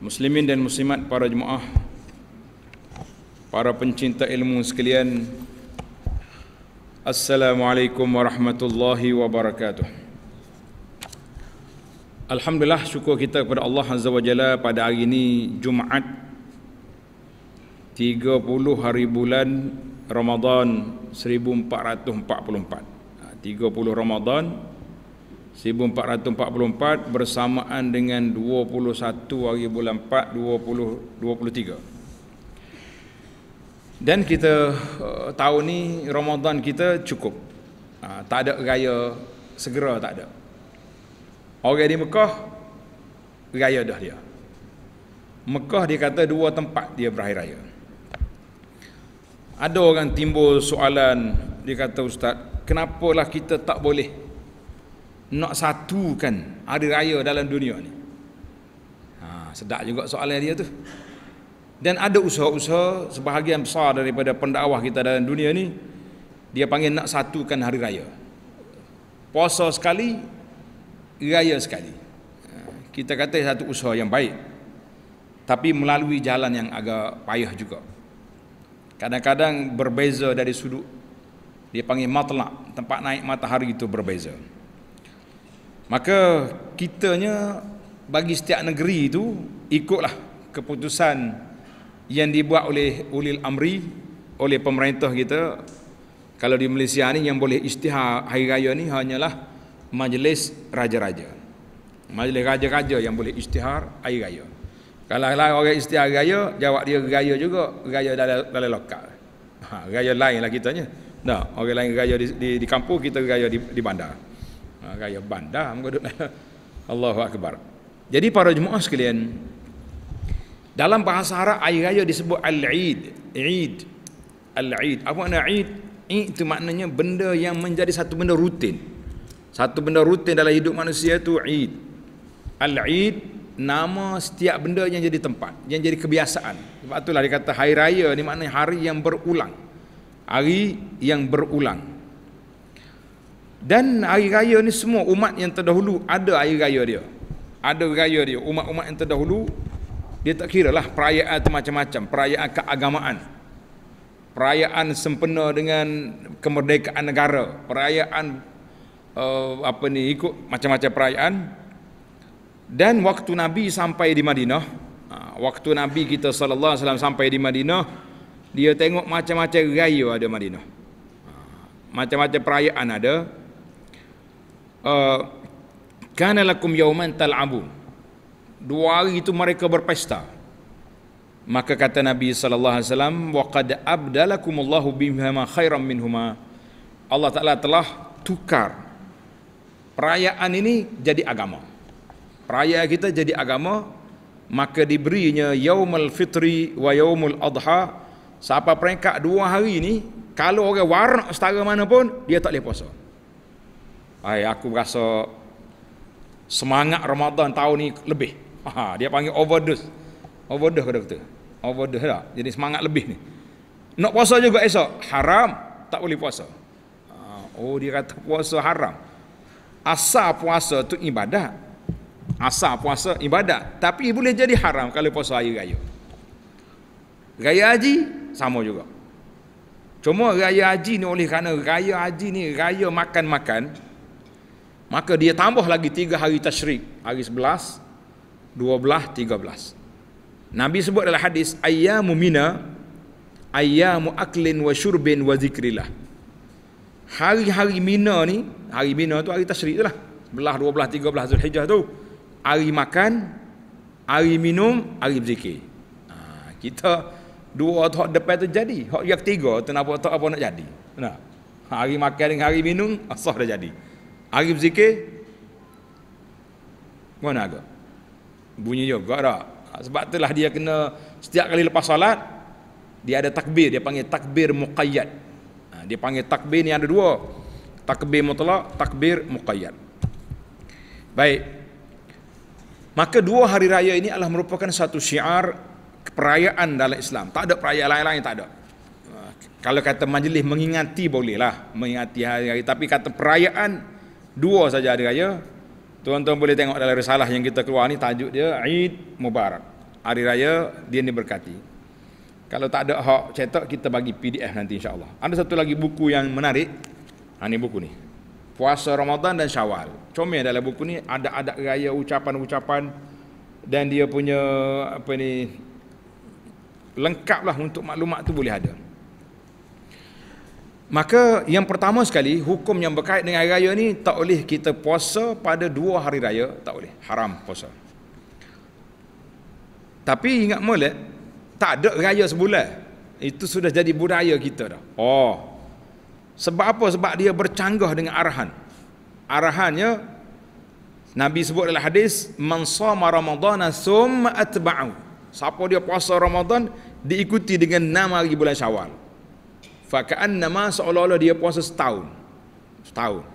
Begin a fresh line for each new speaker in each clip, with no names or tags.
Muslimin dan muslimat para jemaah Para pencinta ilmu sekalian Assalamualaikum warahmatullahi wabarakatuh Alhamdulillah syukur kita kepada Allah Azza wa Jalla pada hari ini Jumaat 30 hari bulan Ramadan 1444 30 ha, Ramadan 1444 bersamaan dengan 21 hari bulan 4 2023. Dan kita uh, tahun ni Ramadan kita cukup. Uh, tak ada gaya segera tak ada. Orang di Mekah gaya dah dia. Mekah dia kata dua tempat dia berhari raya. Ada orang timbul soalan dia kata ustaz, kenapalah kita tak boleh nak satukan hari raya dalam dunia ni ha, sedap juga soalan dia tu dan ada usaha-usaha sebahagian besar daripada pendakwah kita dalam dunia ni dia panggil nak satukan hari raya puasa sekali raya sekali ha, kita kata satu usaha yang baik tapi melalui jalan yang agak payah juga kadang-kadang berbeza dari sudut dia panggil matlak tempat naik matahari itu berbeza Maka kitanya bagi setiap negeri itu ikutlah keputusan yang dibuat oleh ulil amri oleh pemerintah kita kalau di Malaysia ni yang boleh istihar hari raya ni hanyalah majlis raja-raja majlis raja-raja yang boleh istihar hari raya kalau lah orang istihar hari raya jawab dia raya juga raya dalam dalam lokal ha, raya lain lah kitanya nah, orang lain raya di, di, di kampung kita raya di, di bandar gaya ha, bandar muka Allahu akbar jadi para jemaah sekalian dalam bahasa Arab air raya disebut al-id id al-id apa makna id itu maknanya benda yang menjadi satu benda rutin satu benda rutin dalam hidup manusia itu id al-id nama setiap benda yang jadi tempat yang jadi kebiasaan sebab itulah dikata hari raya ni maknanya hari yang berulang hari yang berulang dan hari raya ni semua umat yang terdahulu ada hari raya dia. Ada raya dia. Umat-umat yang terdahulu, dia tak kira lah perayaan itu macam-macam. Perayaan keagamaan. Perayaan sempena dengan kemerdekaan negara. Perayaan uh, apa ni ikut macam-macam perayaan. Dan waktu Nabi sampai di Madinah, ha, waktu Nabi kita saw. alaihi sampai di Madinah, dia tengok macam-macam raya ada Madinah. Ha, macam-macam perayaan ada, Uh, kana lakum yauman tal'abu dua hari itu mereka berpesta maka kata nabi sallallahu alaihi wasallam wa qad abdalakum Allahu bima khairan minhuma Allah taala telah tukar perayaan ini jadi agama perayaan kita jadi agama maka diberinya yaumul fitri wa yaumul adha siapa peringkat dua hari ini kalau orang warna setara mana pun dia tak boleh puasa Ay, aku rasa semangat Ramadan tahun ni lebih. Ha, dia panggil overdose. Overdose kata kata. Overdose lah Jadi semangat lebih ni. Nak puasa juga esok. Haram. Tak boleh puasa. Ah, oh dia kata puasa haram. Asal puasa tu ibadat. Asal puasa ibadat. Tapi boleh jadi haram kalau puasa hari raya. Raya haji sama juga. Cuma raya haji ni oleh kerana raya haji ni raya makan-makan. Maka dia tambah lagi tiga hari tashrik. Hari sebelas, dua belah, tiga belas. Nabi sebut dalam hadis, Ayyamu mina, ayyamu aklin wa syurbin wa zikrillah. Hari-hari mina ni, hari mina tu hari tashrik tu lah. Belah, dua belah, tiga belah Zulhijjah tu. Hari makan, hari minum, hari berzikir. Ha, kita dua atau depan tu jadi. Hak yang tiga, tu nak apa, apa nak jadi. Nah. Hari makan dengan hari minum, asah dah jadi. Arif zikir mana ada bunyi juga gerak ah, sebab itulah dia kena setiap kali lepas salat dia ada takbir dia panggil takbir muqayyad ah, dia panggil takbir ni ada dua takbir mutlak takbir muqayyad baik maka dua hari raya ini adalah merupakan satu syiar perayaan dalam Islam tak ada perayaan lain-lain tak ada ah, kalau kata majlis mengingati bolehlah mengingati hari-hari tapi kata perayaan Dua saja hari raya. Tuan-tuan boleh tengok dalam risalah yang kita keluar ni tajuk dia Eid Mubarak. Hari raya dia diberkati. Kalau tak ada hak cetak kita bagi PDF nanti insya-Allah. Ada satu lagi buku yang menarik. Ha ni buku ni. Puasa Ramadan dan Syawal. Comel dalam buku ni ada adat raya, ucapan-ucapan dan dia punya apa ni lengkaplah untuk maklumat tu boleh ada. Maka yang pertama sekali hukum yang berkait dengan hari raya ni tak boleh kita puasa pada dua hari raya, tak boleh. Haram puasa. Tapi ingat molek, tak ada raya sebulan. Itu sudah jadi budaya kita dah. Oh. Sebab apa? Sebab dia bercanggah dengan arahan. Arahannya Nabi sebut dalam hadis man sama ramadana summa atba'u. Siapa dia puasa Ramadan diikuti dengan 6 hari bulan Syawal. Fakaan nama seolah-olah dia puasa setahun. Setahun.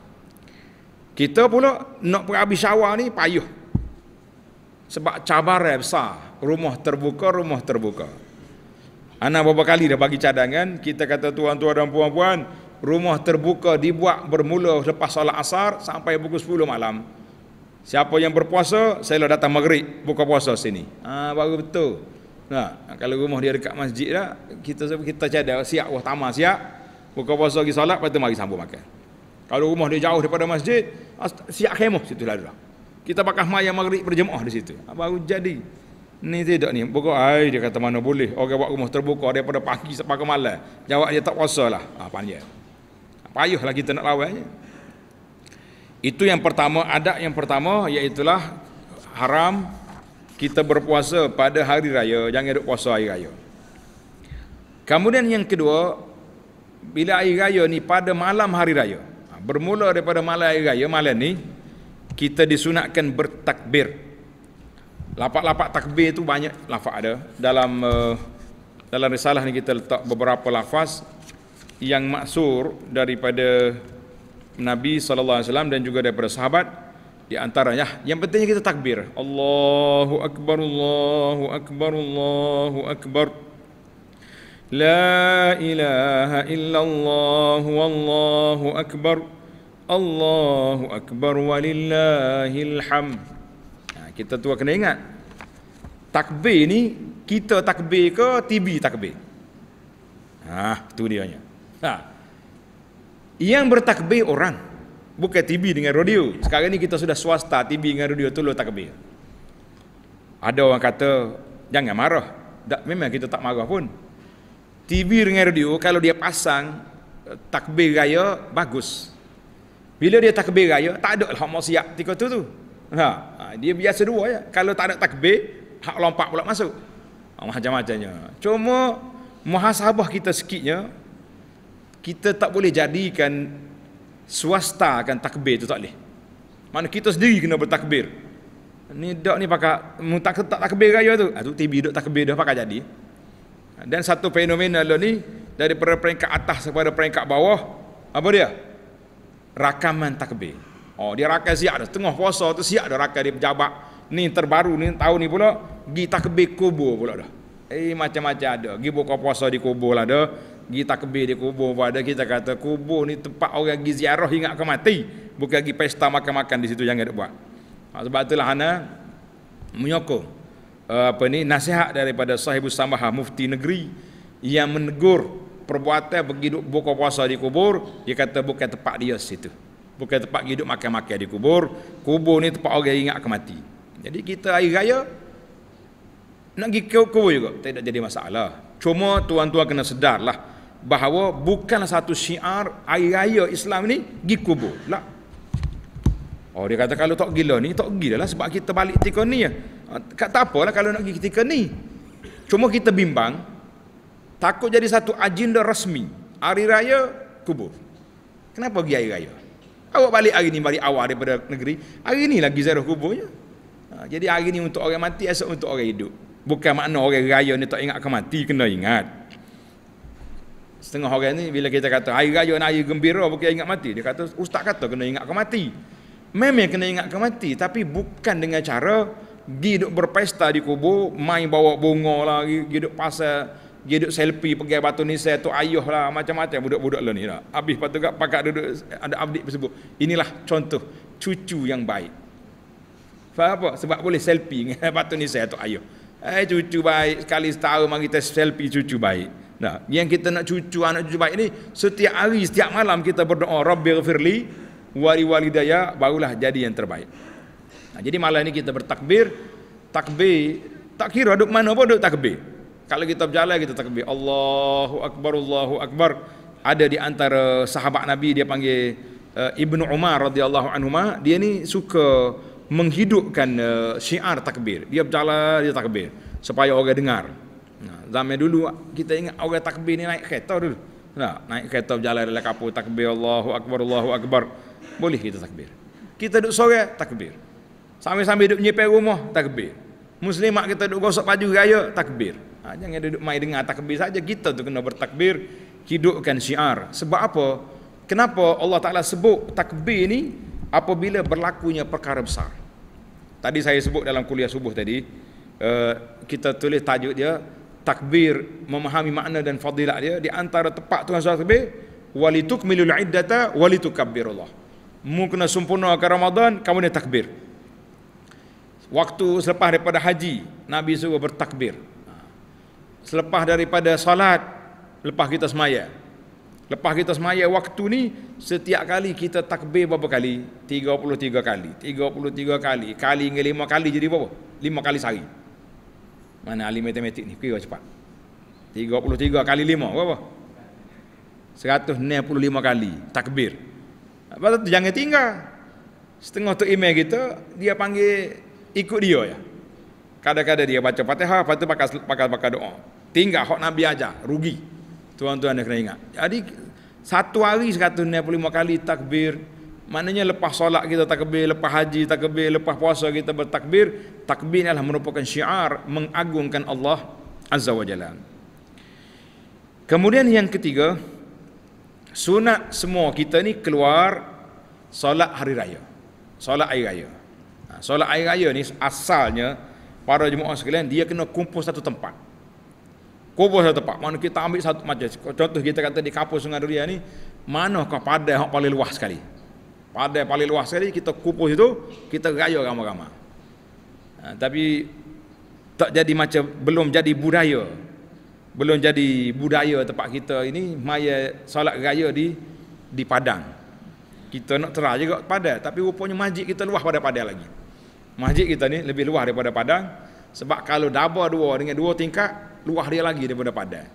Kita pula nak pergi habis syawal ni payuh. Sebab cabar besar. Rumah terbuka, rumah terbuka. Anak berapa kali dah bagi cadangan. Kita kata tuan-tuan dan puan-puan. Rumah terbuka dibuat bermula lepas solat asar sampai pukul 10 malam. Siapa yang berpuasa, saya lah datang maghrib buka puasa sini. Ah ha, baru betul. Nah, kalau rumah dia dekat masjid dah, kita kita cadar siap wah tamat siap. Buka puasa pergi solat, lepas tu mari sambung makan. Kalau rumah dia jauh daripada masjid, siap khemah situ lah dulu. Kita pakai maya maghrib berjemaah di situ. Ah, baru jadi. Ni tidak ni. Buka air dia kata mana boleh. Orang buat rumah terbuka daripada pagi sampai ke malam. Jawab dia tak puasalah. lah. Ah, panjang. Payuhlah kita nak lawannya. Itu yang pertama, adab yang pertama iaitulah haram kita berpuasa pada hari raya jangan duk puasa hari raya kemudian yang kedua bila hari raya ni pada malam hari raya ha, bermula daripada malam hari raya malam ni kita disunatkan bertakbir lapak-lapak takbir tu banyak lafaz ada dalam uh, dalam risalah ni kita letak beberapa lafaz yang maksur daripada Nabi sallallahu alaihi wasallam dan juga daripada sahabat di antaranya yang pentingnya kita takbir Allahu akbar Allahu akbar Allahu akbar La ilaha illallah wallahu akbar Allahu akbar walillahil ham nah, kita tua kena ingat takbir ni kita takbir ke tibi takbir ha tu dia nya ha yang bertakbir orang Bukan TV dengan radio. Sekarang ni kita sudah swasta TV dengan radio tu lo takbir. Ada orang kata jangan marah. Tak, memang kita tak marah pun. TV dengan radio kalau dia pasang eh, takbir raya bagus. Bila dia takbir raya tak ada lah siap tiga tu tu. Ha, ha, dia biasa dua ya. Kalau tak ada takbir hak lompat pula masuk. Ha, macam-macamnya. Cuma muhasabah kita sikitnya kita tak boleh jadikan swasta akan takbir tu tak boleh mana kita sendiri kena bertakbir ni dak ni pakai mu tak tak takbir raya tu ah tu TV dak takbir dah pakai jadi dan satu fenomena lo lah ni dari peringkat atas kepada peringkat bawah apa dia rakaman takbir oh dia rakam siap dah tengah puasa tu siap dah rakam di pejabat ni terbaru ni tahun ni pula pergi takbir kubur pula dah eh macam-macam ada pergi buka puasa di kubur lah dah pergi takbir di kubur pada kita kata kubur ni tempat orang pergi ziarah ingat akan mati bukan pergi pesta makan-makan di situ yang jangan buat ha, sebab itulah ana menyokong eh, apa ni nasihat daripada sahibus samaha mufti negeri yang menegur perbuatan pergi duk buka puasa di kubur dia kata bukan tempat dia situ bukan tempat pergi duk makan-makan di kubur kubur ni tempat orang ingat akan mati jadi kita air raya nak pergi kubur juga tak ada jadi masalah cuma tuan-tuan kena sedarlah lah bahawa bukan satu syiar ayaya Islam ni pergi kubur. Lah. Oh dia kata kalau tak gila ni tak gila lah sebab kita balik ketika ni ya. Ah, tak apalah kalau nak pergi ketika ni. Cuma kita bimbang takut jadi satu agenda rasmi. Hari raya kubur. Kenapa pergi hari raya? Awak balik hari ni balik awal daripada negeri. Hari ni lagi ziarah kuburnya. Ah, jadi hari ni untuk orang mati esok untuk orang hidup. Bukan makna orang raya ni tak ingat akan mati kena ingat setengah orang ni bila kita kata air raya nak air gembira bukan ingat mati dia kata ustaz kata kena ingat kau mati memang kena ingat kau mati tapi bukan dengan cara duduk berpesta di kubur main bawa bunga lah duduk pasal duduk selfie pergi batu nisan tu ayuh lah macam-macam budak-budak lah ni lah habis patut kat pakat duduk ada update tersebut inilah contoh cucu yang baik faham apa? sebab boleh selfie dengan batu nisan tu ayuh eh cucu baik sekali setahun mari kita selfie cucu baik Nah, yang kita nak cucu anak cucu baik ni setiap hari setiap malam kita berdoa Rabbi ghafirli wali walidaya barulah jadi yang terbaik. Nah, jadi malam ni kita bertakbir, takbir tak kira duk mana pun duk takbir. Kalau kita berjalan kita takbir Allahu akbar Allahu akbar. Ada di antara sahabat Nabi dia panggil uh, Ibnu Umar radhiyallahu anhu dia ni suka menghidupkan uh, syiar takbir. Dia berjalan dia takbir supaya orang dengar zaman dulu kita ingat orang takbir ni naik kereta dulu. Nah, naik kereta berjalan dari kapur takbir Allahu akbar Allahu akbar. Boleh kita takbir. Kita duduk sore takbir. Sambil-sambil duduk nyepi rumah takbir. Muslimat kita duduk gosok baju raya takbir. Ha, jangan duduk main dengar takbir saja kita tu kena bertakbir hidupkan syiar. Sebab apa? Kenapa Allah Taala sebut takbir ni apabila berlakunya perkara besar? Tadi saya sebut dalam kuliah subuh tadi uh, kita tulis tajuk dia takbir memahami makna dan fadilat dia di antara tepat tuan salat takbir walituk milul iddata walitukabbirullah mu kena sempurna ke Ramadan kamu ni takbir waktu selepas daripada haji nabi suruh bertakbir selepas daripada salat lepas kita semaya lepas kita semaya waktu ni setiap kali kita takbir berapa kali 33 kali 33 kali kali ngelima kali jadi berapa 5 kali sehari mana ahli matematik ni kira cepat. 33 kali 5 berapa? 165 kali takbir. Apa tu jangan tinggal. Setengah tu email kita dia panggil ikut dia ya. Kadang-kadang dia baca Fatihah, lepas tu pakai pakai pakai doa. Tinggal hak Nabi aja, rugi. Tuan-tuan nak kena ingat. Jadi satu hari 165 kali takbir, Maknanya lepas solat kita takbir, lepas haji takbir, lepas puasa kita bertakbir, takbir ini adalah merupakan syiar mengagungkan Allah Azza wa Jalla. Kemudian yang ketiga, sunat semua kita ni keluar solat hari raya. Solat air raya. Ha, solat air raya ni asalnya para jemaah sekalian dia kena kumpul satu tempat. Kumpul satu tempat. Mana kita ambil satu majlis. Contoh kita kata di kapur Sungai Durian ni, manakah padang yang paling luas sekali? pada paling luas sekali kita kupus itu kita raya ramai-ramai ha, tapi tak jadi macam belum jadi budaya belum jadi budaya tempat kita ini maya solat raya di di padang kita nak terah juga pada tapi rupanya masjid kita luas pada padang lagi masjid kita ni lebih luas daripada padang sebab kalau daba dua dengan dua tingkat luas dia lagi daripada padang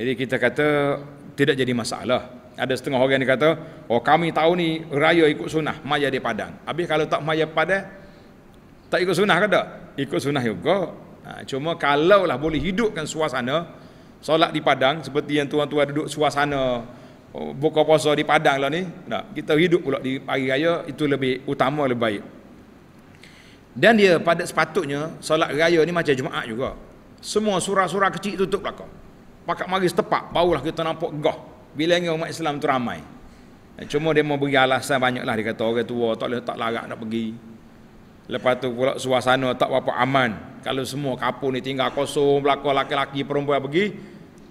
jadi kita kata tidak jadi masalah ada setengah orang yang kata, oh kami tahu ni raya ikut sunnah, maya di padang. Habis kalau tak maya pada, tak ikut sunnah ke tak? Ikut sunnah juga. Ha, cuma kalau lah boleh hidupkan suasana, solat di padang, seperti yang tuan-tuan duduk suasana, oh, buka puasa di padang lah ni, tak, kita hidup pula di pagi raya, itu lebih utama, lebih baik. Dan dia pada sepatutnya, solat raya ni macam Jumaat juga. Semua surah-surah kecil tutup belakang. Pakat mari setepak, barulah kita nampak gah bila ingat umat Islam tu ramai. Eh, cuma dia mau beri alasan banyaklah dia kata orang tua tak boleh tak larat nak pergi. Lepas tu pula suasana tak apa aman. Kalau semua kapur ni tinggal kosong belakang laki-laki perempuan pergi,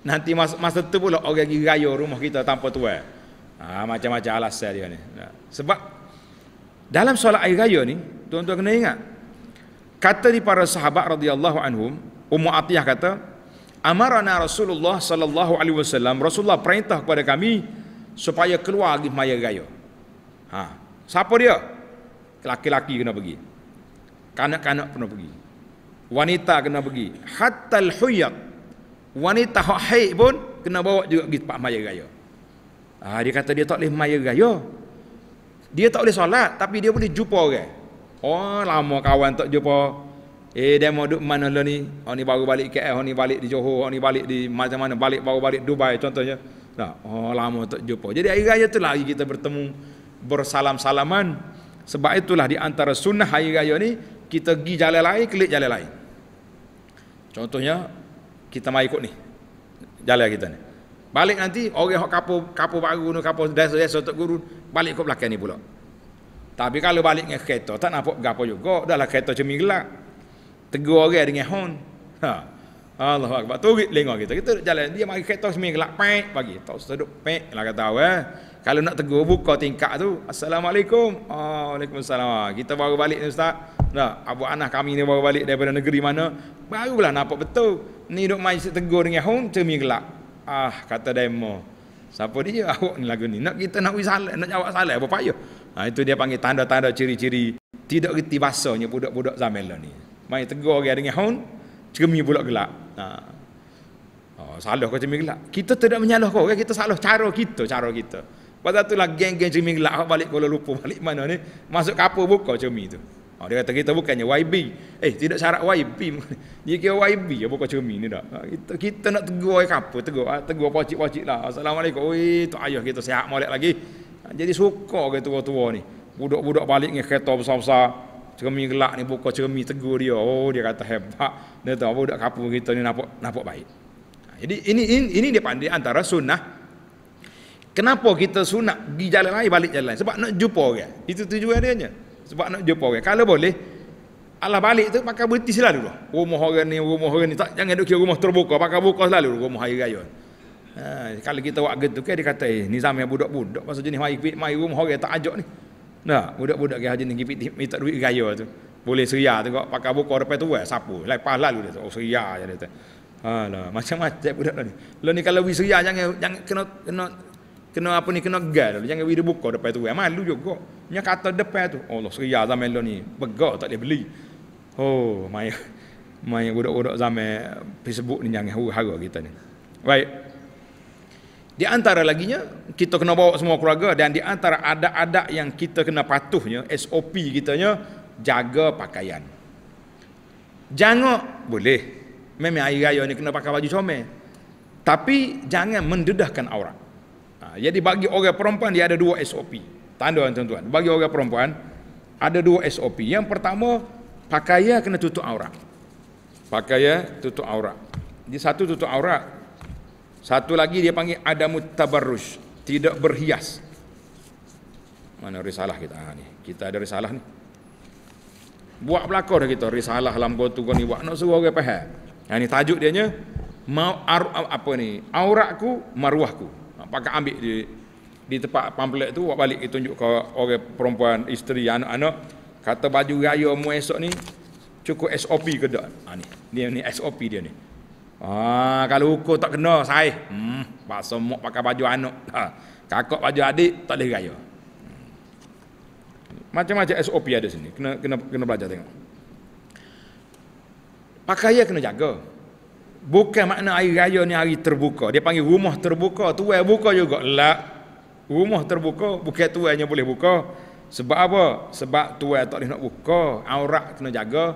nanti masa, masa tu pula orang pergi raya rumah kita tanpa tua. Ha, macam-macam alasan dia ni. Ha, sebab dalam solat air raya ni, tuan-tuan kena ingat. Kata di para sahabat radhiyallahu anhum, Ummu Atiyah kata, amarana Rasulullah sallallahu alaihi wasallam Rasulullah perintah kepada kami supaya keluar pergi maya raya. Ha, siapa dia? Laki-laki kena pergi. Kanak-kanak kena pergi. Wanita kena pergi. Hatta al-huyat. Wanita hak haid pun kena bawa juga pergi tempat maya raya. Ha, dia kata dia tak boleh maya raya. Dia tak boleh solat tapi dia boleh jumpa orang. Oh, lama kawan tak jumpa. Eh dia mau mana lah ni. Orang oh, ni baru balik KL, orang oh, ni balik di Johor, orang oh, ni balik di mana-mana, balik baru balik Dubai contohnya. Nah, oh lama tak jumpa. Jadi lah hari raya tu lagi kita bertemu bersalam-salaman. Sebab itulah di antara sunnah hari raya ni kita pergi jalan lain, klik jalan lain. Contohnya kita mai ikut ni. Jalan kita ni. Balik nanti orang hok kapo kapo baru ni kapo desa-desa tok guru balik ke belakang ni pula. Tapi kalau balik dengan kereta tak nampak gapo juga, dah lah kereta cemi gelap tegur orang dengan horn ha Allah Akbar tu lengok kita kita jalan dia mari kereta semua gelap pek pagi tak seduk pek lah kata awal eh. kalau nak tegur buka tingkat tu Assalamualaikum oh, Waalaikumsalam ah, kita baru balik ni Ustaz dah abu anak kami ni baru balik daripada negeri mana barulah nampak betul ni duk main tegur dengan hon cermi gelap ah kata demo siapa dia awak ni lagu ni nak kita nak wisal, nak jawab salah apa payah ha, itu dia panggil tanda-tanda ciri-ciri tidak reti bahasanya budak-budak zaman lah ni Main tegur orang dengan haun, cermi pula gelap. Ha. Oh, salah kau cermi gelap. Kita tidak menyalah kau, kan? kita salah cara kita, cara kita. Pasal tu lah geng-geng cermi gelap, Hak balik kalau lupa balik mana ni, masuk kapur buka cermi tu. Oh, dia kata kita bukannya YB. Eh, tidak syarat YB. dia kira YB ya buka cermi ni dah. Ha, kita, kita nak tegur orang kapur, tegur, ha, tegur pacik-pacik lah. Assalamualaikum, oi, tu ayah kita sihat malik lagi. Ha, jadi suka ke tua-tua ni. Budak-budak balik dengan kereta besar-besar cermin gelak ni buka cermin tegur dia oh dia kata hebat dia tahu apa budak kapung kita ni nampak nampak baik ha, jadi ini ini, ini dia pandai antara sunnah kenapa kita sunat di jalan lain balik jalan lain sebab nak jumpa orang kan? itu tujuan dia hanya sebab nak jumpa orang kan? kalau boleh Allah balik tu pakai berhenti selalu dulu. Rumah orang ni, rumah orang ni. Tak, jangan duk kira rumah terbuka. Pakai buka selalu rumah air raya. Ha, kalau kita buat gitu, kan, dia kata, eh, ni zaman budak-budak. Masa jenis main, mai rumah orang tak ajak ni. Nah, budak-budak ke haji ni minta duit gaya tu. Boleh seria tu kok pakai buku depan tu eh sapu. Lai palal dia tu. Oh seria je dia tu. Alah, macam-macam budak ni. Lo lah ni kalau wi seria jangan jangan kena kena kena apa ni kena gal dulu. Jangan wi buku depan tu malu juga. Nya kata depan tu. Allah oh, seria zaman lo ni. Begak tak boleh beli. Oh, mai mai budak-budak zaman Facebook ni jangan haru kita ni. Baik. Right. Di antara laginya, kita kena bawa semua keluarga dan di antara ada adat yang kita kena patuhnya, SOP kitanya, jaga pakaian. Jangan, boleh. Memang air raya ni kena pakai baju comel. Tapi jangan mendedahkan aurat. Ha, jadi bagi orang perempuan dia ada dua SOP. Tanda tuan-tuan. Bagi orang perempuan ada dua SOP. Yang pertama pakaian kena tutup aurat. Pakaian tutup aurat. Di satu tutup aurat satu lagi dia panggil adamut tabarrus, tidak berhias. Mana risalah kita ha, ni? Kita ada risalah ni. Buat pelakor dah kita risalah lambo tu kau ni buat nak suruh orang faham. Yang ni tajuk dia ni mau ar, apa ni? Auratku, maruahku. Pakai ambil di di tempat pamplet tu buat balik tunjuk ke orang perempuan isteri anak-anak kata baju raya mu esok ni cukup SOP ke dak ha, ah, ni ni SOP dia ni Ah, kalau ukur tak kena saya. Hmm, pak semok pakai baju anak. Ha, kakak baju adik tak boleh raya. Hmm. Macam-macam SOP ada sini. Kena kena kena belajar tengok. Pakaian kena jaga. Bukan makna air raya ni hari terbuka. Dia panggil rumah terbuka. Tuai buka juga. Lah. Rumah terbuka. Bukan tuainya boleh buka. Sebab apa? Sebab tuai tak boleh nak buka. Aurat kena Jaga.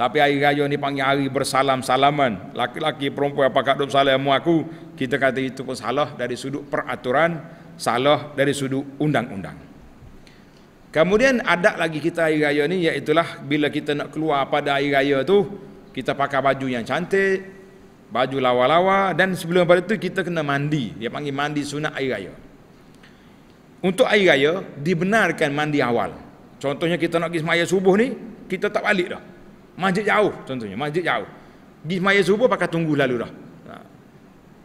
Tapi hari raya ni panggil hari bersalam-salaman. Laki-laki perempuan apa kat dok salam aku, kita kata itu pun salah dari sudut peraturan, salah dari sudut undang-undang. Kemudian ada lagi kita hari raya ni iaitu bila kita nak keluar pada hari raya tu, kita pakai baju yang cantik, baju lawa-lawa dan sebelum pada tu kita kena mandi. Dia panggil mandi sunat hari raya. Untuk hari raya dibenarkan mandi awal. Contohnya kita nak pergi semaya subuh ni, kita tak balik dah. Masjid jauh contohnya, masjid jauh. Di maya subuh pakai tunggu lalu dah. Ha.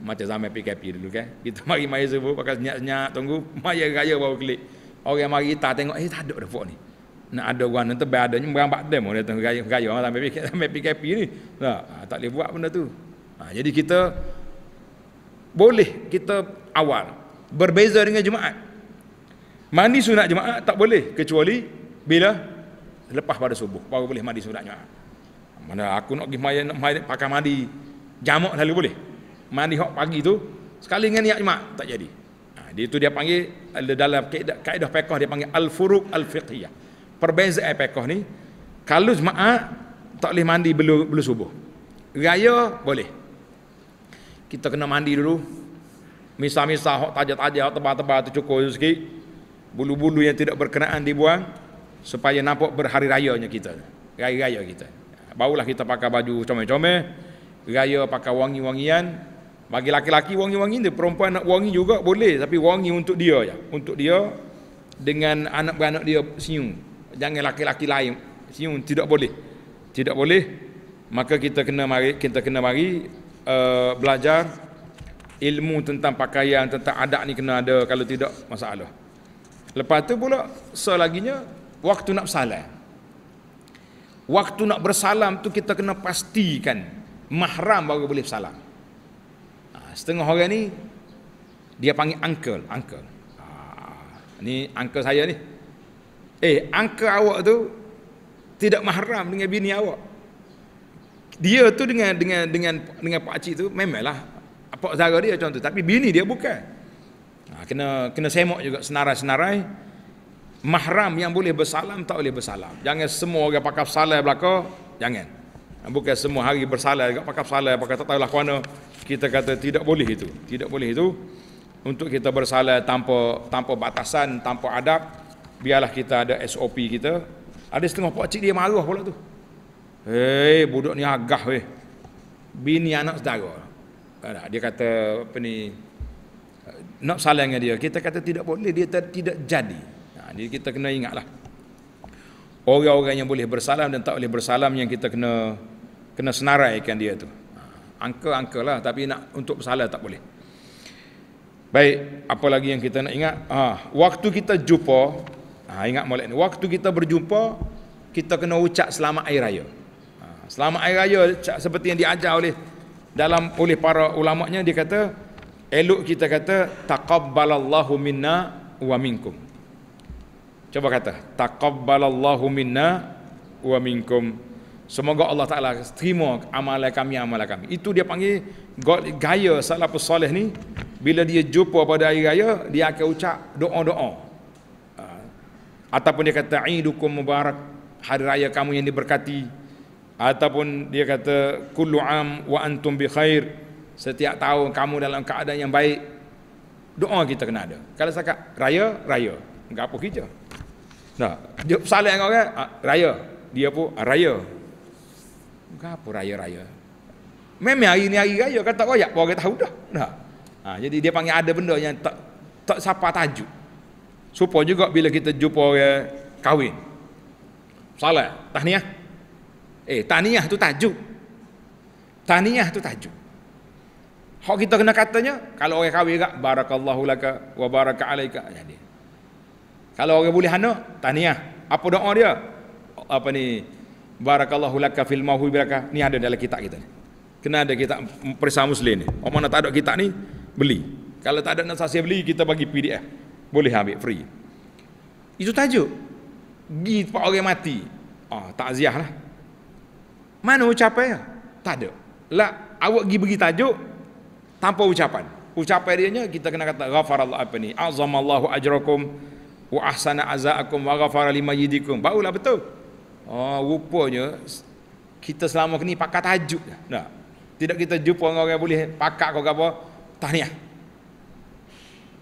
Macam zaman PKP dulu kan. Kita mari maya subuh pakai senyap-senyap tunggu, maya raya baru klik. Orang mari kita tengok, eh tak ada dah ni. Nak ada orang yang tebal adanya, merambak dem orang tengok raya, raya orang sampai, sampai PKP ni. Tak, ha, ha, tak boleh buat benda tu. Ha, jadi kita boleh kita awal. Berbeza dengan Jumaat. Mandi sunat Jumaat tak boleh kecuali bila lepas pada subuh baru boleh mandi sebenarnya mana aku nak pergi mai nak mai pakai mandi jamak lalu boleh mandi hok pagi tu sekali dengan niat jumaat tak jadi ha, dia tu dia panggil dalam kaedah, kaedah fiqh dia panggil al furuq al fiqhiyah perbezaan pekoh ni kalau jumaat tak boleh mandi belum belum subuh raya boleh kita kena mandi dulu Misa-misa hok tajat-tajat tebal-tebal tu cukup sikit bulu-bulu yang tidak berkenaan dibuang supaya nampak berhari rayanya kita hari raya kita barulah kita pakai baju comel-comel raya pakai wangi-wangian bagi laki-laki wangi-wangi dia perempuan nak wangi juga boleh tapi wangi untuk dia ya untuk dia dengan anak-anak dia senyum jangan laki-laki lain senyum tidak boleh tidak boleh maka kita kena mari kita kena mari uh, belajar ilmu tentang pakaian tentang adat ni kena ada kalau tidak masalah lepas tu pula selaginya waktu nak bersalam waktu nak bersalam tu kita kena pastikan mahram baru boleh bersalam ha, setengah orang ni dia panggil uncle uncle ha, ni uncle saya ni eh uncle awak tu tidak mahram dengan bini awak dia tu dengan dengan dengan dengan pak cik tu memanglah pak zara dia contoh tapi bini dia bukan ha, kena kena semok juga senarai-senarai mahram yang boleh bersalam tak boleh bersalam. Jangan semua orang pakai salam belaka, jangan. Bukan semua hari bersalam juga pakai salam, pakai tak tahulah ke Kita kata tidak boleh itu. Tidak boleh itu untuk kita bersalam tanpa tanpa batasan, tanpa adab. Biarlah kita ada SOP kita. Ada setengah pak cik dia marah pula tu. Hei, budak ni agah weh. Bini anak saudara. Dia kata apa ni? Nak salam dengan dia. Kita kata tidak boleh, dia tidak jadi. Jadi kita kena ingatlah. Orang-orang yang boleh bersalam dan tak boleh bersalam yang kita kena kena senaraikan dia tu. Ha, Angka-angka lah tapi nak untuk bersalam tak boleh. Baik, apa lagi yang kita nak ingat? Ha, waktu kita jumpa, ha, ingat molek ni. Waktu kita berjumpa, kita kena ucap selamat air raya. Ha, selamat air raya seperti yang diajar oleh dalam oleh para ulama'nya dia kata elok kita kata taqabbalallahu minna wa minkum Cuba kata, taqabbalallahu minna wa minkum. Semoga Allah Taala terima amalan kami amalan kami. Itu dia panggil gaya salah pesoleh ni bila dia jumpa pada hari raya dia akan ucap doa-doa. Ha. Ataupun dia kata idukum mubarak hari raya kamu yang diberkati ataupun dia kata kullu am wa antum bi khair setiap tahun kamu dalam keadaan yang baik doa kita kena ada kalau sakat raya raya enggak apa kita Nah, dia salat dengan orang ah, raya. Dia pun ah, raya. Bukan apa raya-raya. Memang hari ni hari raya kata tak royak orang tahu dah. Nah. Ha, jadi dia panggil ada benda yang tak tak siapa tajuk. Supo juga bila kita jumpa orang kahwin. Salat, tahniah. Eh, tahniah tu tajuk. Tahniah tu tajuk. Hak kita kena katanya kalau orang kahwin gak barakallahu laka wa baraka alaika. Jadi. Ya, kalau orang boleh hana, tahniah. Apa doa dia? Apa ni? Barakallahu laka fil mawhi baraka. Ni ada dalam kitab kita ni. Kena ada kitab perisa muslim ni. Orang oh, mana tak ada kitab ni, beli. Kalau tak ada nasasi beli, kita bagi PDF. Boleh ambil free. Itu tajuk. Gi tempat orang mati. Ah, takziah lah. Mana ucapannya? Tak ada. Lah, awak pergi beri tajuk tanpa ucapan. Ucapan dia ni kita kena kata ghafarallahu apa ni? Azamallahu ajrakum wa ahsana azaakum wa ghafara limayidikum Baulah betul oh rupanya kita selama ni pakai tajuk tak tidak kita jumpa orang, yang boleh pakai kau apa tahniah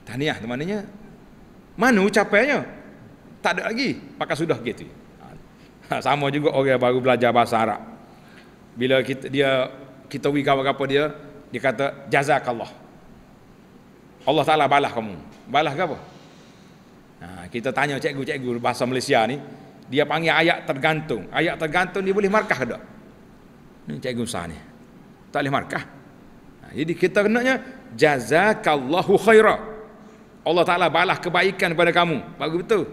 tahniah tu maknanya mana ucapannya tak ada lagi pakai sudah gitu ha, sama juga orang yang baru belajar bahasa Arab bila kita dia kita wi kau apa dia dia kata jazakallah Allah Taala balas kamu balas ke apa Nah, ha, kita tanya cikgu-cikgu bahasa Malaysia ni, dia panggil ayat tergantung. Ayat tergantung dia boleh markah ke tak? Ni cikgu Ustaz ni. Tak boleh markah. Nah, ha, jadi kita kenanya jazakallahu khaira. Allah Taala balas kebaikan kepada kamu. Bagus betul.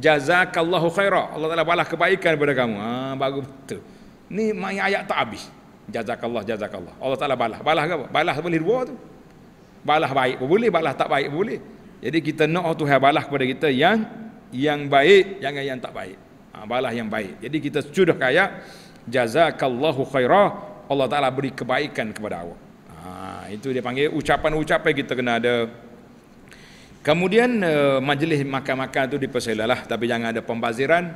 Jazakallahu khaira. Allah Taala balas kebaikan kepada kamu. Ha, bagus betul. Ni main ayat tak habis. Jazakallah, jazakallah. Allah Taala balas. Balas ke apa? Balas boleh dua tu. Balas baik boleh, balas tak baik boleh. Jadi kita nak Tuhan balas kepada kita yang yang baik, jangan yang tak baik. Ha, balas yang baik. Jadi kita sudah kaya jazakallahu khairah Allah Ta'ala beri kebaikan kepada awak. Ha, itu dia panggil ucapan-ucapan kita kena ada. Kemudian uh, majlis makan-makan itu dipersilalah. Tapi jangan ada pembaziran.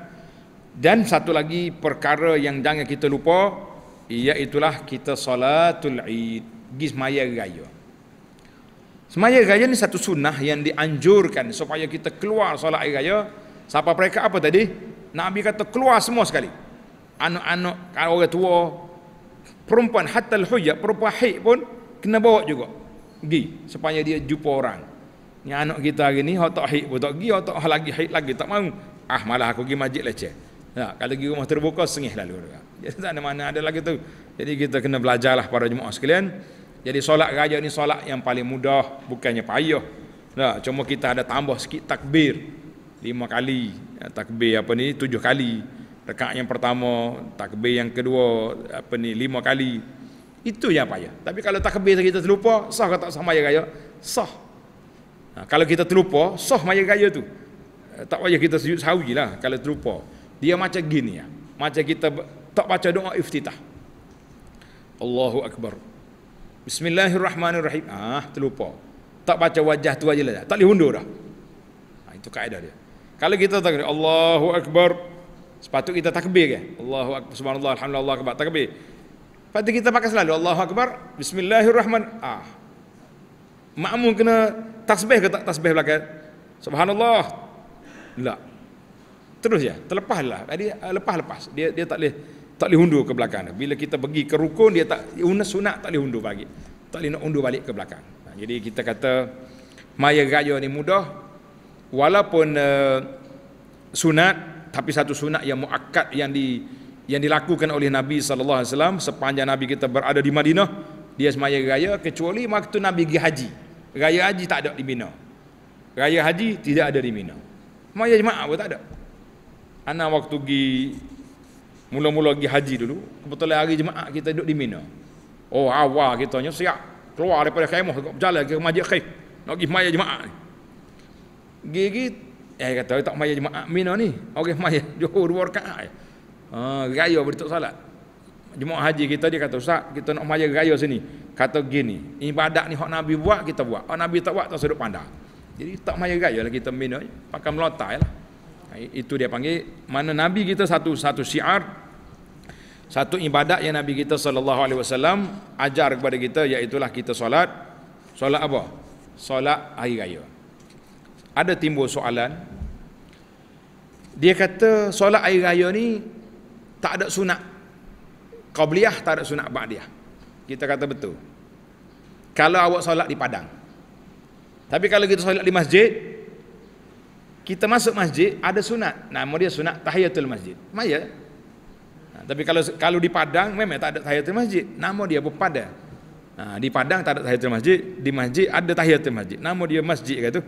Dan satu lagi perkara yang jangan kita lupa. Iaitulah kita salatul id. Gizmaya raya. Semaya raya ni satu sunnah yang dianjurkan supaya kita keluar solat air raya. Siapa mereka apa tadi? Nabi kata keluar semua sekali. Anak-anak, orang tua, perempuan, hatta al-hujjah, perempuan haid pun kena bawa juga. Pergi supaya dia jumpa orang. Ni anak kita hari ni, tak haid pun tak pergi, tak lagi haid lagi, tak mahu. Ah malah aku pergi masjid leceh. Ya, kalau pergi rumah terbuka, sengih lalu. Jadi tak ada mana ada lagi tu. Jadi kita kena belajarlah para jemaah sekalian. Jadi solat raya ni solat yang paling mudah, bukannya payah. Nah, cuma kita ada tambah sikit takbir. Lima kali. Eh, takbir apa ni? Tujuh kali. Rekat yang pertama, takbir yang kedua, apa ni? Lima kali. Itu yang payah. Tapi kalau takbir kita terlupa, sah atau tak sah maya raya? Sah. Nah, ha, kalau kita terlupa, sah maya raya tu. Eh, tak payah kita sujud sawi lah kalau terlupa. Dia macam gini ya. Macam kita tak baca doa iftitah. Allahu Akbar. Bismillahirrahmanirrahim. Ah, terlupa. Tak baca wajah tu aja lah. Tak boleh undur dah. Ha, itu kaedah dia. Kalau kita takbir, Allahu Akbar. Sepatut kita takbir ke? Allahu Akbar, Subhanallah, Alhamdulillah, Allah Akbar. Takbir. Lepas kita pakai selalu, Allahu Akbar, Bismillahirrahman. Ah. Makmum kena tasbih ke tak tasbih belakang? Subhanallah. Tak. Terus ya, Terlepaslah. lah. Jadi lepas-lepas. Dia dia tak boleh tak boleh undur ke belakang Bila kita pergi ke rukun, dia tak, unas sunat tak boleh undur balik. Tak boleh nak undur balik ke belakang. jadi kita kata, maya raya ni mudah, walaupun uh, sunat, tapi satu sunat yang muakkad yang di yang dilakukan oleh Nabi sallallahu alaihi wasallam sepanjang Nabi kita berada di Madinah dia semaya raya kecuali waktu Nabi pergi haji. Raya haji tak ada di Mina. Raya haji tidak ada di Mina. Maya jemaah pun tak ada. Ana waktu pergi Mula-mula pergi haji dulu, kebetulan hari jemaah kita duduk di Mina. Oh, awal kita ni siap keluar daripada khemah ke berjalan ke masjid khair. Nak pergi maya jemaah ni. Gigi eh kata tak maya jemaah Mina ni. Okey maya Johor dua rakaat. Ah, raya bertuk salat. Jemaah haji kita dia kata ustaz, kita nak maya raya sini. Kata gini, ibadat ni hak Nabi buat kita buat. Hak Nabi tak buat tak sedut pandang. Jadi tak maya raya lah kita Mina ni. Pakai melotai lah. Itu dia panggil mana nabi kita satu satu syiar satu ibadat yang nabi kita sallallahu alaihi wasallam ajar kepada kita iaitu kita solat. Solat apa? Solat hari raya. Ada timbul soalan. Dia kata solat hari raya ni tak ada sunat. Qabliyah tak ada sunat ba'diyah. Kita kata betul. Kalau awak solat di padang. Tapi kalau kita solat di masjid, kita masuk masjid ada sunat nama dia sunat tahiyatul masjid maya nah, tapi kalau kalau di padang memang tak ada tahiyatul masjid nama dia berpada nah, di padang tak ada tahiyatul masjid di masjid ada tahiyatul masjid nama dia masjid Kata tu,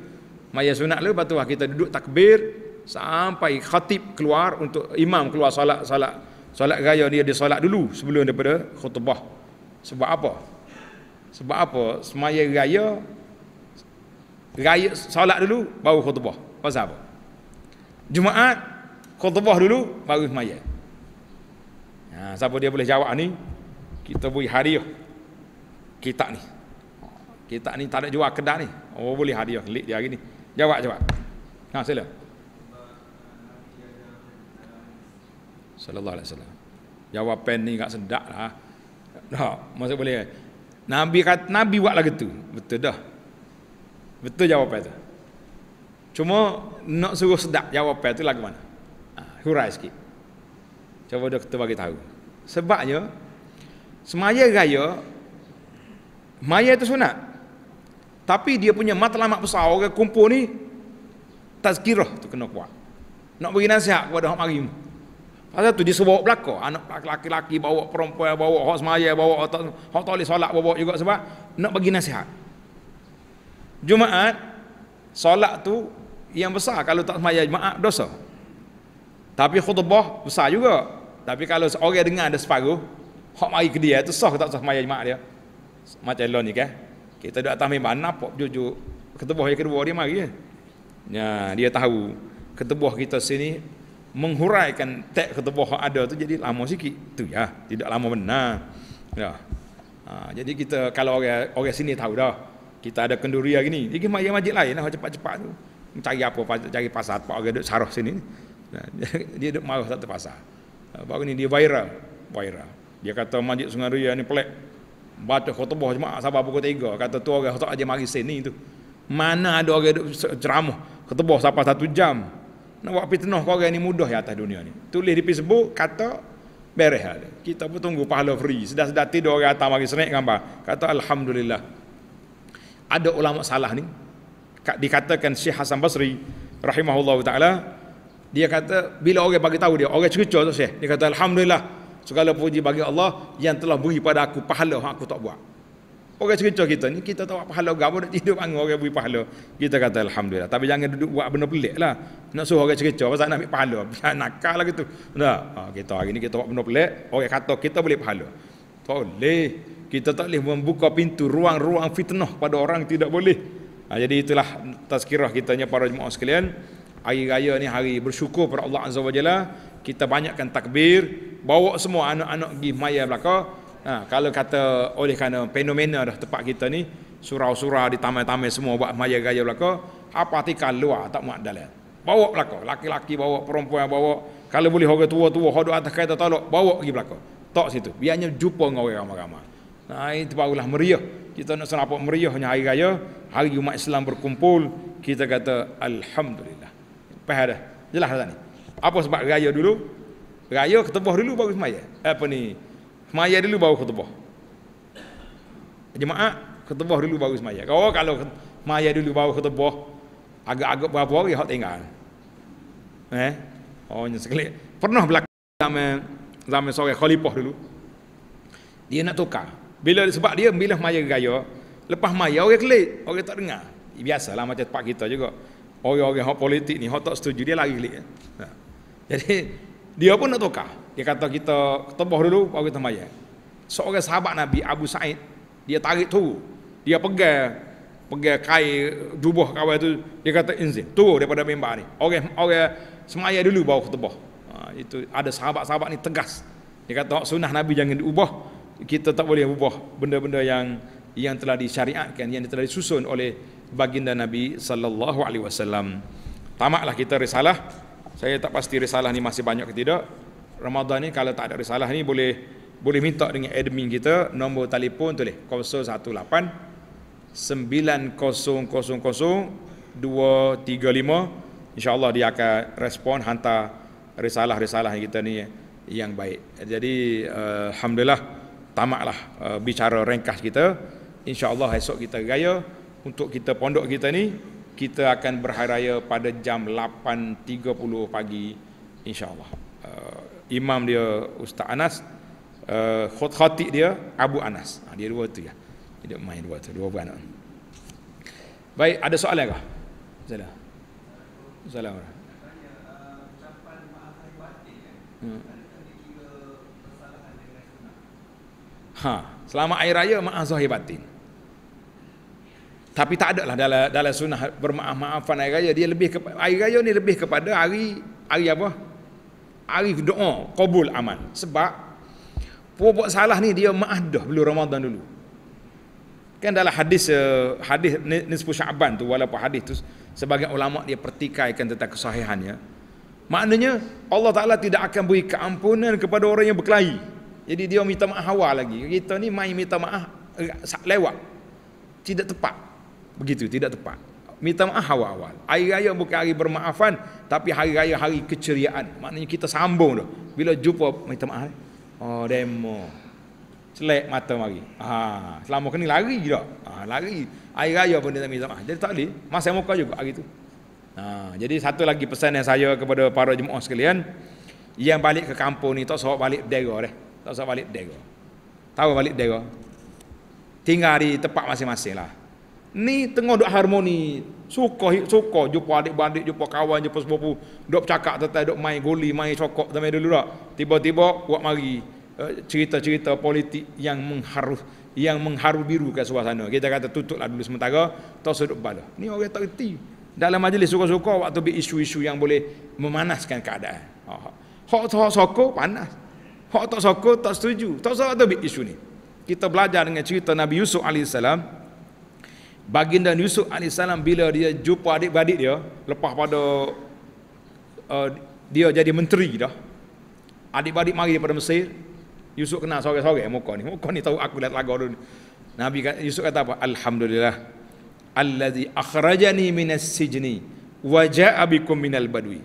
maya sunat lu patu lah kita duduk takbir sampai khatib keluar untuk imam keluar solat solat solat gaya dia dia solat dulu sebelum daripada khutbah sebab apa sebab apa semaya gaya, gaya solat dulu baru khutbah Pasal apa? Jumaat khutbah dulu baru sembahyang. Ha, siapa dia boleh jawab ni? Kita beri hadiah. Kitab ni. Kitab ni tak ada jual kedai ni. Oh boleh hadiah lik dia hari ni. Jawab jawab. Ha sila. Sallallahu alaihi wasallam. Jawab pen ni tak sedap lah. Tak, ha. ha, masuk boleh. Nabi kata, Nabi buatlah gitu. Betul dah. Betul jawapan tu. Cuma nak suruh sedap jawapan tu lagu mana? Ha, hurai sikit. Cuba dia kita bagi tahu. Sebabnya semaya gaya. maya itu sunat. Tapi dia punya matlamat besar orang kumpul ni tazkirah tu kena kuat. Nak bagi nasihat kepada orang mari. Ada tu dia sebab belaka, anak laki-laki bawa perempuan bawa hak semaya bawa hak tak solat bawa juga sebab nak bagi nasihat. Jumaat solat tu yang besar kalau tak sembahyang jemaah dosa tapi khutbah besar juga tapi kalau yang dengar ada separuh hak mari ke dia itu sah tak sah sembahyang jemaah dia macam lo ni kan kita duduk atas mimbar napa jujur ketubuh yang kedua dia mari ya. ya dia tahu ketubuh kita sini menghuraikan tek ketubuh yang ada tu jadi lama sikit tu ya tidak lama benar ya ha, jadi kita kalau orang orang sini tahu dah kita ada kenduri hari ni ini mari masjid lain lah, cepat-cepat tu -cepat cari apa cari pasar tempat orang duduk saruh sini dia duduk marah satu pasar baru ni dia viral viral dia kata masjid Sungai raya ni pelik baca khutbah jemaah sabar pukul tiga kata tu orang tak aja mari sini tu mana ada orang duduk ceramah khutbah sampai satu jam nak buat fitnah kau orang ni mudah ya atas dunia ni tulis di Facebook kata beres ada. kita pun tunggu pahala free sedar-sedar tidur orang atas mari senik gambar kata Alhamdulillah ada ulama salah ni dikatakan Syekh Hasan Basri rahimahullah taala dia kata bila orang bagi tahu dia orang cerita tu Syekh dia kata alhamdulillah segala puji bagi Allah yang telah beri pada aku pahala yang aku tak buat orang cerita kita ni kita tahu pahala gapo nak tidur bangun orang beri pahala kita kata alhamdulillah tapi jangan duduk buat benda pelik lah nak suruh orang cerita pasal nak ambil pahala nak nakal lah gitu nah ha, kita hari ni kita buat benda pelik orang kata kita boleh pahala tak boleh kita tak boleh membuka pintu ruang-ruang fitnah pada orang tidak boleh Ha, jadi itulah tazkirah kitanya para jemaah sekalian. Hari raya ni hari bersyukur kepada Allah Azza wa Jalla. Kita banyakkan takbir. Bawa semua anak-anak pergi maya belakang. Ha, kalau kata oleh kerana fenomena dah tempat kita ni. Surau-surau di taman taman semua buat maya raya belakang. Apa tikal luar tak muat dalam. Bawa belakang. Laki-laki bawa, perempuan bawa. Kalau boleh orang tua-tua, hodo atas kereta tolok, bawa pergi belakang. Tak situ. Biarnya jumpa dengan orang ramai-ramai. Nah, itu barulah meriah. Kita nak serapok meriahnya hari raya hari umat Islam berkumpul kita kata alhamdulillah faham dah jelas dah ni apa sebab raya dulu raya ketubuh dulu baru semaya apa ni semaya dulu baru ketubuh jemaah ketubuh dulu baru semaya oh, kalau kalau semaya dulu baru ketubuh agak-agak berapa hari hak tinggal eh oh sekali pernah berlaku zaman zaman sore khalifah dulu dia nak tukar bila sebab dia bila Maya gaya. Lepas maya orang kelik, orang tak dengar. Ya, biasalah macam tempat kita juga. Orang-orang hak politik ni, hak tak setuju dia lagi kelik. Ha. Jadi dia pun nak tukar. Dia kata kita ketebah dulu baru kita maya. Seorang sahabat Nabi Abu Said, dia tarik tu. Dia pegang pegang kain jubah kawan tu, dia kata izin, turun daripada mimbar ni. Orang orang semaya dulu bawa ketebah. Ha, itu ada sahabat-sahabat ni tegas. Dia kata sunnah Nabi jangan diubah. Kita tak boleh ubah benda-benda yang yang telah disyariatkan yang telah disusun oleh baginda Nabi sallallahu alaihi wasallam. Tamaklah kita risalah. Saya tak pasti risalah ni masih banyak ke tidak. Ramadan ni kalau tak ada risalah ni boleh boleh minta dengan admin kita nombor telefon tu leh 018 9000235 insyaallah dia akan respon hantar risalah-risalah kita ni yang baik. Jadi eh, alhamdulillah tamaklah eh, bicara ringkas kita insyaallah esok kita raya untuk kita pondok kita ni kita akan berharaya pada jam 8.30 pagi insyaallah uh, imam dia ustaz Anas uh, khut khatib dia Abu Anas ha, dia dua tu ya dia main dua tu dua beranak baik ada soalan ke Zala Zala Hmm. Ha, selama air raya maaf zahir batin. Tapi tak ada lah dalam, dalam sunnah bermaaf-maafan air raya. Dia lebih kepada, air raya ni lebih kepada hari, hari apa? Hari doa, kabul aman Sebab, puan buat salah ni dia ma'adah belum Ramadan dulu. Kan dalam hadis eh, hadis nisbu syaban tu, walaupun hadis tu, sebagai ulama dia pertikaikan tentang kesahihannya. Maknanya, Allah Ta'ala tidak akan beri keampunan kepada orang yang berkelahi. Jadi dia minta maaf awal lagi. Kita ni main minta maaf eh, lewat. Tidak tepat. Begitu, tidak tepat. Minta maaf awal-awal. Hari raya bukan hari bermaafan, tapi hari raya hari keceriaan. Maknanya kita sambung dah. Bila jumpa, minta maaf. Eh. Oh, demo. Celek mata mari. Ha, selama kena lari dah. Ha, lari. Hari raya pun dia minta maaf. Jadi tak boleh. Masa muka juga hari tu. Ha, jadi satu lagi pesan yang saya kepada para jemaah sekalian. Yang balik ke kampung ni, tak sebab balik dera dah. Tak sebab balik dera. Tahu balik dera. Tinggal di tempat masing-masing lah. Ni tengah duk harmoni. Suka suka jumpa adik-beradik, jumpa kawan, jumpa sepupu, duk cakap tentang duk main guli main cokok sampai dulu dak. Tiba-tiba buat mari eh, cerita-cerita politik yang mengharu yang mengharu biru ke suasana. Kita kata tutuplah dulu sementara, tak sedut bala. Ni orang tak reti. Dalam majlis suka-suka waktu bi isu-isu yang boleh memanaskan keadaan. Ha, ha. Hak tak suka panas. Hak tak suka tak setuju. Tak sedut tu bi isu ni. Kita belajar dengan cerita Nabi Yusuf alaihissalam. Baginda Yusuf AS bila dia jumpa adik-beradik dia lepas pada uh, dia jadi menteri dah. Adik-beradik mari daripada Mesir. Yusuf kenal sore-sore muka ni. Muka ni tahu aku lihat lagu dulu. Nabi Yusuf kata apa? Alhamdulillah. Allazi akhrajani minas sijni wa ja'a bikum minal badwi.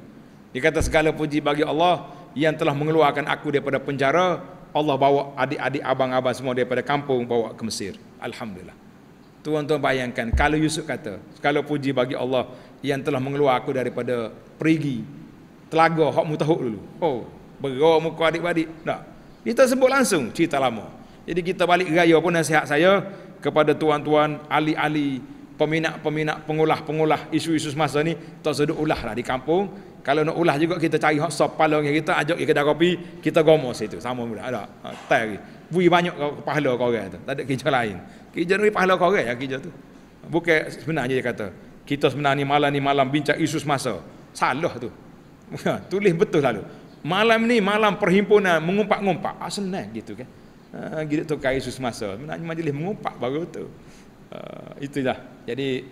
Dia kata segala puji bagi Allah yang telah mengeluarkan aku daripada penjara. Allah bawa adik-adik abang-abang semua daripada kampung bawa ke Mesir. Alhamdulillah. Tuan-tuan bayangkan kalau Yusuf kata, kalau puji bagi Allah yang telah mengeluarkan aku daripada perigi telaga hak mutahuk dulu. Oh, berau muka adik-adik. Tak. Kita sebut langsung cerita lama. Jadi kita balik gaya pun nasihat saya kepada tuan-tuan ahli-ahli peminat-peminat pengulah-pengulah isu-isu semasa ni tak sedut ulah lah di kampung kalau nak ulah juga kita cari hot hak sopan orang kita ajak ke kedai kopi kita gomo situ sama pula ada ha, tai lagi bui banyak pahala kau orang tu tak ada kerja lain kerja ni pahala kau orang yang kerja tu bukan sebenarnya dia kata kita sebenarnya ni malam ni malam bincang isu semasa salah tu ha, tulis betul lalu malam ni malam perhimpunan mengumpat-ngumpat ah, senang gitu kan ha, gitu tu kai isu semasa sebenarnya majlis mengumpat baru tu Ah, itu dah. Jadi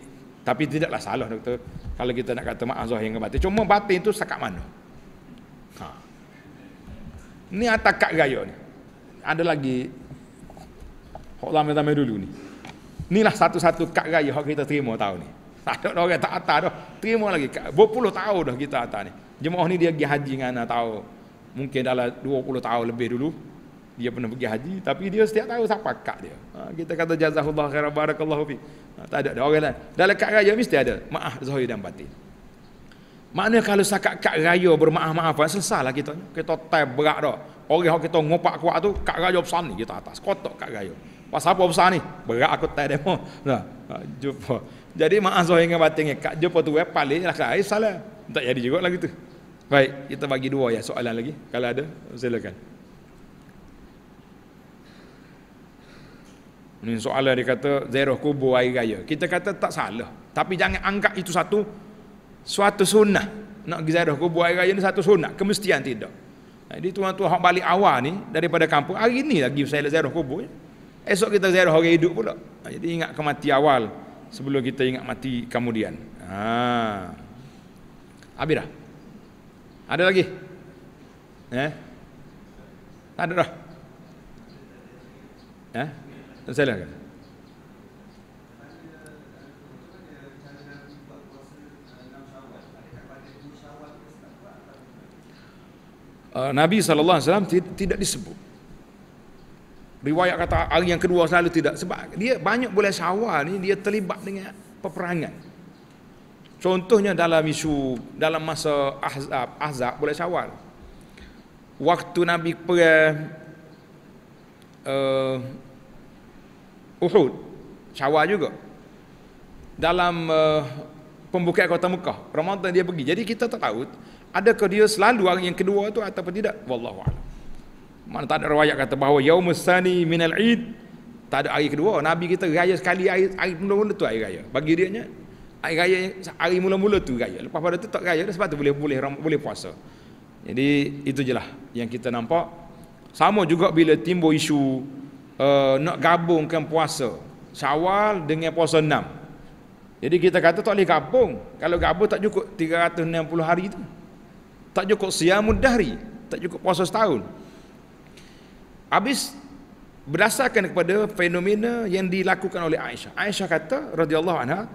tapi tidaklah salah doktor kalau kita nak kata ma'azah yang batin. Cuma batin tu sekat mana? Ha. Ni atakat raya ni. Ada lagi Hoklam dulu ni. Inilah satu-satu kak raya yang kita terima tahun ni. Tak ada orang tak atas dah. Terima lagi. Berpuluh tahun dah kita atas ni. Jemaah ni dia pergi haji dengan tahu. Mungkin dalam 20 tahun lebih dulu dia pernah pergi haji tapi dia setiap tahu siapa kak dia ha, kita kata jazahullah khairan barakallahu fi ha, tak ada, ada orang lain dalam kak raya mesti ada maaf zahir dan batin Maknanya kalau sakak kak raya bermaaf-maafan maaf selesalah kita kita tai berak dah orang yang kita ngopak kuat tu kak raya besar ni kita atas kotak kak raya pas apa besar ni berak aku tai demo nah ha, jumpa jadi maaf zahir dan batin kak jumpa tu eh, paling lah kak salah tak jadi juga lagi tu baik kita bagi dua ya soalan lagi kalau ada silakan Ini soalan dia kata zero kubur air raya. Kita kata tak salah. Tapi jangan anggap itu satu suatu sunnah. Nak pergi zero kubur air raya ni satu sunnah. Kemestian tidak. Jadi tuan-tuan hak balik awal ni daripada kampung hari ni lagi saya zero kubur. Ya. Esok kita zero orang hidup pula. Jadi ingat kematian awal sebelum kita ingat mati kemudian. Ha. Habis dah. Ada lagi? Eh? Tak ada dah. Eh? Silakan. Nabi SAW eh, tidak disebut Riwayat kata hari yang kedua selalu tidak Sebab dia banyak boleh syawal ni Dia terlibat dengan peperangan Contohnya dalam isu Dalam masa ahzab, ahzab boleh syawal Waktu Nabi pergi uh, eh, Uhud Syawal juga dalam uh, pembukaan kota Mekah Ramadhan dia pergi jadi kita tak tahu adakah dia selalu hari yang kedua tu atau tidak wallahu a'lam mana tak ada riwayat kata bahawa yaumus sani Minal al tak ada hari kedua nabi kita raya sekali hari, hari mula-mula tu hari raya bagi dia nya hari raya hari mula-mula tu raya lepas pada tu tak raya sebab tu boleh boleh boleh puasa jadi itu je lah yang kita nampak sama juga bila timbul isu uh, nak gabungkan puasa Syawal dengan puasa enam jadi kita kata tak boleh gabung kalau gabung tak cukup 360 hari itu tak cukup siamud dahri tak cukup puasa setahun habis berdasarkan kepada fenomena yang dilakukan oleh Aisyah Aisyah kata radhiyallahu anha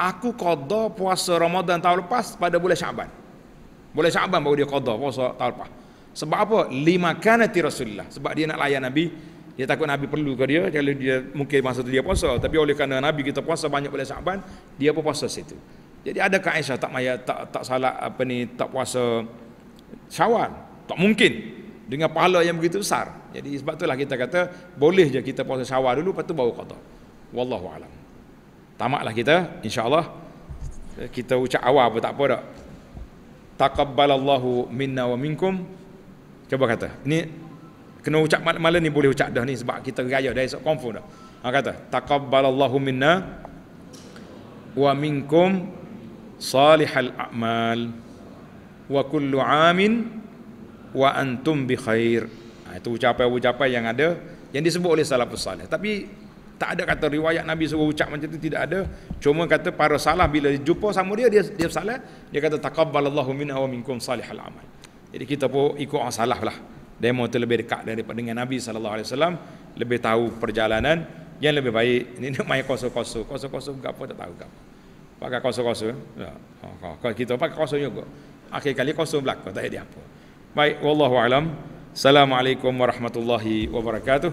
aku qada puasa Ramadan tahun lepas pada bulan Syaban bulan Syaban baru dia qada puasa tahun lepas sebab apa lima kanati Rasulullah sebab dia nak layan Nabi dia takut Nabi perlu ke dia kalau dia mungkin masa tu dia puasa tapi oleh kerana Nabi kita puasa banyak pada Saban dia pun puasa situ. Jadi ada ke Aisyah tak maya tak tak salat apa ni tak puasa Syawal? Tak mungkin dengan pahala yang begitu besar. Jadi sebab itulah kita kata boleh je kita puasa Syawal dulu lepas tu baru qada. Wallahu alam. Tamaklah kita insya-Allah kita ucap awal apa tak apa dak. Taqabbalallahu minna wa minkum. Cuba kata. Ini kena ucap malam-malam ni boleh ucap dah ni sebab kita raya dah esok confirm dah ha, kata taqabbalallahu minna wa minkum salihal a'mal wa kullu amin wa antum bi khair ha, itu ucapan-ucapan yang ada yang disebut oleh salafus salih tapi tak ada kata riwayat Nabi suruh ucap macam tu tidak ada cuma kata para salah bila jumpa sama dia dia dia salah dia kata taqabbalallahu minna wa minkum salihal a'mal jadi kita pun ikut orang salah lah demo tu lebih dekat daripada dengan Nabi sallallahu alaihi wasallam lebih tahu perjalanan yang lebih baik ini nak main kosong-kosong kosong-kosong apa tak tahu gap pakai kosong-kosong ya. Ha, ha. kalau kita pakai kosong juga akhir kali kosong belakang tak ada apa baik wallahu alam assalamualaikum warahmatullahi wabarakatuh